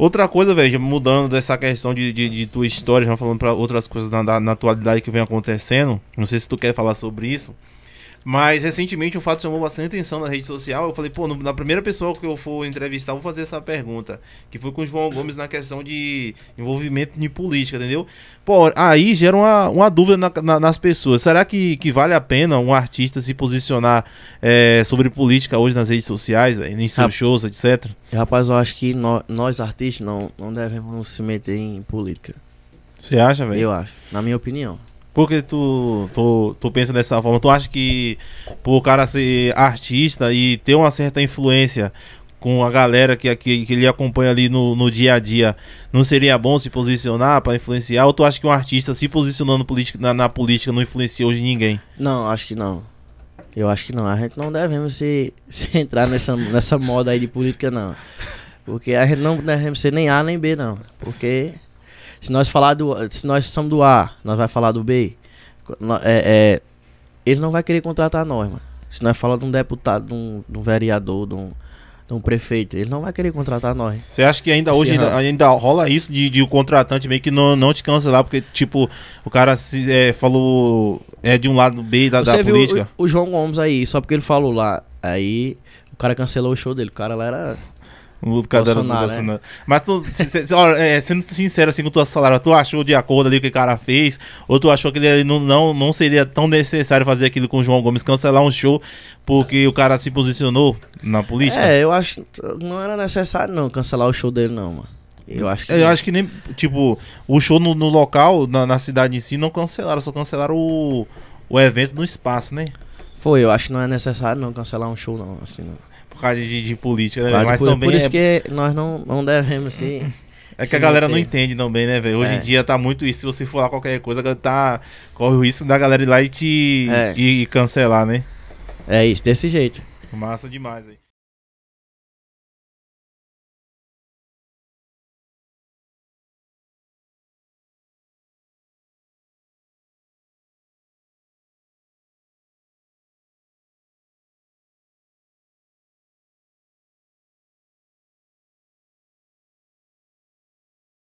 Outra coisa, velho, mudando dessa questão de, de, de tua história, já falando para outras coisas na, na, na, atualidade que vem acontecendo. Não sei se tu quer falar sobre isso. Mas recentemente um fato chamou bastante atenção na rede social. Eu falei, pô, no, na primeira pessoa que eu for entrevistar, eu vou fazer essa pergunta. Que foi com o João Gomes na questão de envolvimento em política, entendeu? Pô, aí gera uma, uma dúvida na, na, nas pessoas. Será que, que vale a pena um artista se posicionar é, sobre política hoje nas redes sociais, em seus Rap shows, etc? Rapaz, eu acho que no, nós artistas não, não devemos se meter em política. Você acha, velho? Eu acho, na minha opinião. Por que tu, tu, tu pensa dessa forma? Tu acha que por cara ser artista e ter uma certa influência com a galera que, que, que ele acompanha ali no, no dia a dia, não seria bom se posicionar para influenciar? Ou tu acha que um artista se posicionando na, na política não influencia hoje ninguém? Não, acho que não. Eu acho que não. A gente não devemos se, se entrar nessa, nessa moda aí de política, não. Porque a gente não deve ser nem A nem B, não. Porque se nós falar do, se nós somos do A, nós vai falar do B. É, é, ele não vai querer contratar nós, mano. Se nós falar de um deputado, de um, de um vereador, de um, de um prefeito, ele não vai querer contratar nós. Você acha que ainda hoje ainda, ainda, rola isso de, de o contratante meio que não, não te cancelar, porque, tipo, o cara se, é, falou é de um lado B da, Você da política? O, o, João Gomes aí, só porque ele falou lá, aí o cara cancelou o show dele, o cara lá era. O Bolsonaro, do Bolsonaro. Né? Assim, né? Mas tu, olha, é, sendo sincero assim com tua salário, tu achou de acordo ali o que o cara fez? Ou tu achou que ele não, não, não seria tão necessário fazer aquilo com o João Gomes, cancelar um show porque o cara se posicionou na política? É, eu acho não era necessário não cancelar o show dele, não, mano. Eu acho que, eu acho que nem. Tipo, o show no, no local, na, na, cidade em si, não cancelaram, só cancelaram o, o evento no espaço, né? Foi, eu acho que não é necessário não cancelar um show, não, assim, não por causa de, de política, né? Claro, mas por, também por é isso é... que nós não, não devemos assim. É que a galera não entende também, né, velho? Hoje é. em dia tá muito isso. Se você for lá qualquer coisa, tá, corre o risco da galera ir lá e te é. e, e cancelar, né? É isso, desse jeito. Massa demais aí.